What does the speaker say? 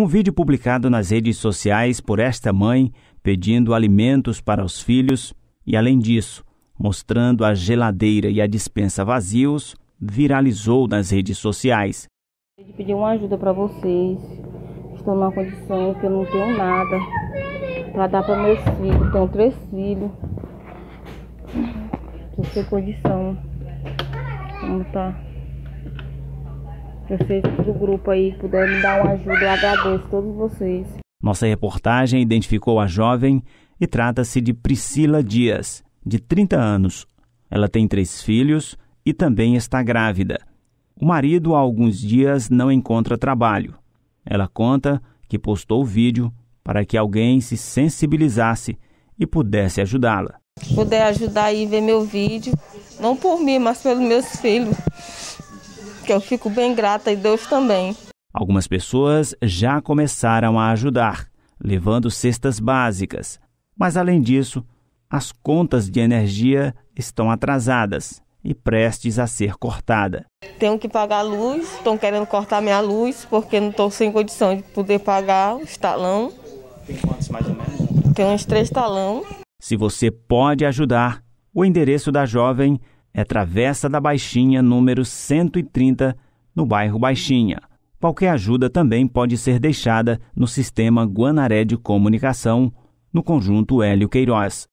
Um vídeo publicado nas redes sociais por esta mãe pedindo alimentos para os filhos e, além disso, mostrando a geladeira e a dispensa vazios, viralizou nas redes sociais. Eu pedi uma ajuda para vocês. Estou numa condição que eu não tenho nada para dar para meus filhos. Tenho três filhos. Estou sem condição. Como tá? prefeito do grupo aí puder me dar uma ajuda, eu agradeço a todos vocês. Nossa reportagem identificou a jovem e trata-se de Priscila Dias, de 30 anos. Ela tem três filhos e também está grávida. O marido, há alguns dias, não encontra trabalho. Ela conta que postou o vídeo para que alguém se sensibilizasse e pudesse ajudá-la. Puder ajudar e ver meu vídeo, não por mim, mas pelos meus filhos que eu fico bem grata e Deus também. Algumas pessoas já começaram a ajudar, levando cestas básicas. Mas além disso, as contas de energia estão atrasadas e prestes a ser cortada. Tenho que pagar a luz, estão querendo cortar minha luz porque não estou sem condição de poder pagar o talão. Tem quantos mais ou menos? Tem uns três talão. Se você pode ajudar, o endereço da jovem é Travessa da Baixinha, número 130, no bairro Baixinha. Qualquer ajuda também pode ser deixada no sistema Guanaré de Comunicação, no conjunto Hélio Queiroz.